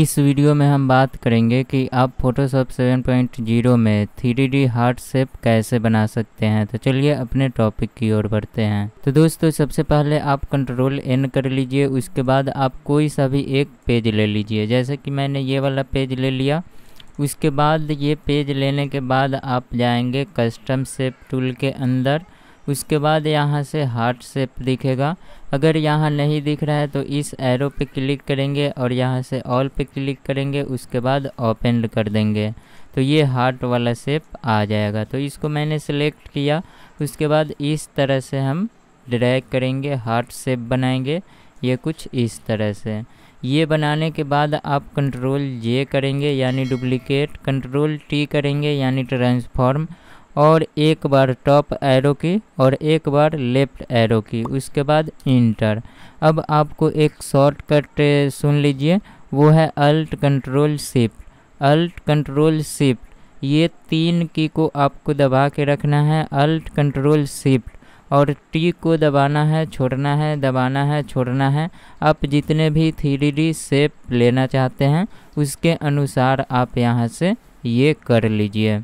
इस वीडियो में हम बात करेंगे कि आप फोटोशॉप 7.0 में थ्री डी हार्ट सेप कैसे बना सकते हैं तो चलिए अपने टॉपिक की ओर बढ़ते हैं तो दोस्तों सबसे पहले आप कंट्रोल एन कर लीजिए उसके बाद आप कोई सा भी एक पेज ले लीजिए जैसे कि मैंने ये वाला पेज ले लिया उसके बाद ये पेज लेने के बाद आप जाएंगे कस्टम सेप टूल के अंदर उसके बाद यहाँ से हार्ट शेप दिखेगा अगर यहाँ नहीं दिख रहा है तो इस एरो पे क्लिक करेंगे और यहाँ से ऑल पे क्लिक करेंगे उसके बाद ओपन कर देंगे तो ये हार्ट वाला शेप आ जाएगा तो इसको मैंने सेलेक्ट किया उसके बाद इस तरह से हम ड्रैग करेंगे हार्ट शेप बनाएंगे ये कुछ इस तरह से ये बनाने के बाद आप कंट्रोल जे करेंगे यानी डुप्लीकेट कंट्रोल टी करेंगे यानी ट्रांसफॉर्म और एक बार टॉप एरो की और एक बार लेफ्ट एरो की उसके बाद इंटर अब आपको एक शॉर्टकट सुन लीजिए वो है alt control shift alt control shift ये तीन की को आपको दबा के रखना है अल्ट कंट्रोल शिफ्ट और टी को दबाना है छोड़ना है दबाना है छोड़ना है आप जितने भी थ्री डी शेप लेना चाहते हैं उसके अनुसार आप यहाँ से ये कर लीजिए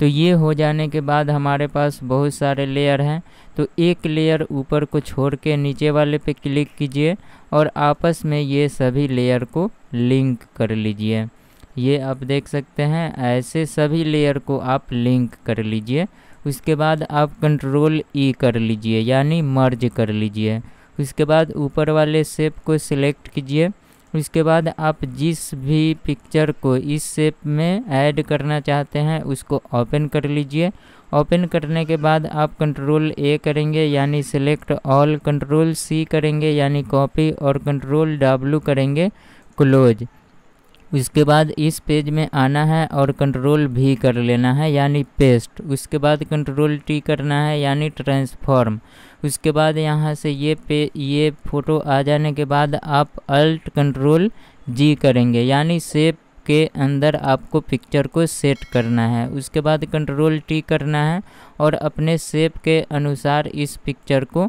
तो ये हो जाने के बाद हमारे पास बहुत सारे लेयर हैं तो एक लेयर ऊपर को छोड़ के नीचे वाले पे क्लिक कीजिए और आपस में ये सभी लेयर को लिंक कर लीजिए ये आप देख सकते हैं ऐसे सभी लेयर को आप लिंक कर लीजिए उसके बाद आप कंट्रोल ई e कर लीजिए यानी मर्ज कर लीजिए उसके बाद ऊपर वाले सेप को सिलेक्ट कीजिए उसके बाद आप जिस भी पिक्चर को इस शेप में ऐड करना चाहते हैं उसको ओपन कर लीजिए ओपन करने के बाद आप कंट्रोल ए करेंगे यानी सेलेक्ट ऑल कंट्रोल सी करेंगे यानी कॉपी और कंट्रोल डब्ल्यू करेंगे क्लोज उसके बाद इस पेज में आना है और कंट्रोल भी कर लेना है यानी पेस्ट उसके बाद कंट्रोल टी करना है यानी ट्रांसफॉर्म उसके बाद यहाँ से ये पे ये फ़ोटो आ जाने के बाद आप अल्ट कंट्रोल जी करेंगे यानी सेप के अंदर आपको पिक्चर को सेट करना है उसके बाद कंट्रोल टी करना है और अपने सेप के अनुसार इस पिक्चर को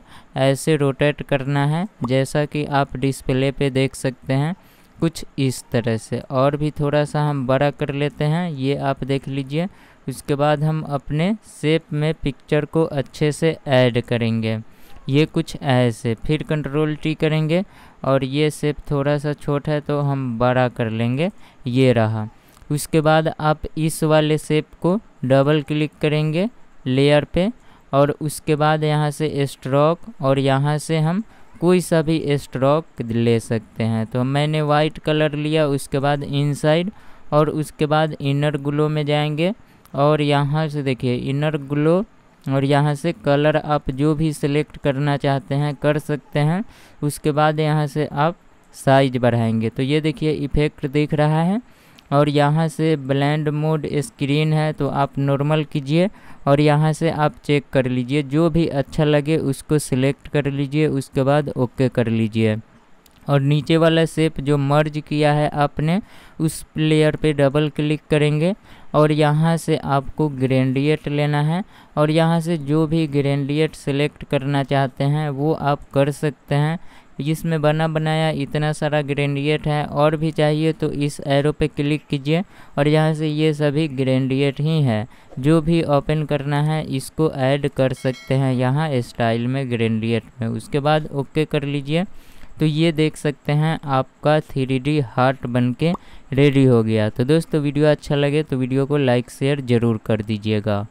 ऐसे रोटेट करना है जैसा कि आप डिस्प्ले पे देख सकते हैं कुछ इस तरह से और भी थोड़ा सा हम बड़ा कर लेते हैं ये आप देख लीजिए उसके बाद हम अपने सेप में पिक्चर को अच्छे से ऐड करेंगे ये कुछ ऐसे फिर कंट्रोल टी करेंगे और ये सेप थोड़ा सा छोटा है तो हम बड़ा कर लेंगे ये रहा उसके बाद आप इस वाले सेप को डबल क्लिक करेंगे लेयर पे और उसके बाद यहाँ से स्ट्रोक और यहाँ से हम कोई सा भी स्ट्रोक ले सकते हैं तो मैंने वाइट कलर लिया उसके बाद इनसाइड और उसके बाद इनर ग्लो में जाएंगे और यहाँ से देखिए इनर ग्लो और यहाँ से कलर आप जो भी सिलेक्ट करना चाहते हैं कर सकते हैं उसके बाद यहाँ से आप साइज बढ़ाएंगे तो ये देखिए इफ़ेक्ट दिख रहा है और यहाँ से ब्लैंड मोड स्क्रीन है तो आप नॉर्मल कीजिए और यहाँ से आप चेक कर लीजिए जो भी अच्छा लगे उसको सिलेक्ट कर लीजिए उसके बाद ओके कर लीजिए और नीचे वाला सेप जो मर्ज किया है आपने उस लेयर पे डबल क्लिक करेंगे और यहाँ से आपको ग्रेंडिएट लेना है और यहाँ से जो भी ग्रेंडिएट सेलेक्ट करना चाहते हैं वो आप कर सकते हैं जिसमें बना बनाया इतना सारा ग्रेंडिएट है और भी चाहिए तो इस एरो पे क्लिक कीजिए और यहाँ से ये सभी ग्रेंडिएट ही है जो भी ओपन करना है इसको ऐड कर सकते हैं यहाँ स्टाइल में ग्रेंडिएट में उसके बाद ओके कर लीजिए तो ये देख सकते हैं आपका थ्री डी हार्ट बन के रेडी हो गया तो दोस्तों वीडियो अच्छा लगे तो वीडियो को लाइक शेयर ज़रूर कर दीजिएगा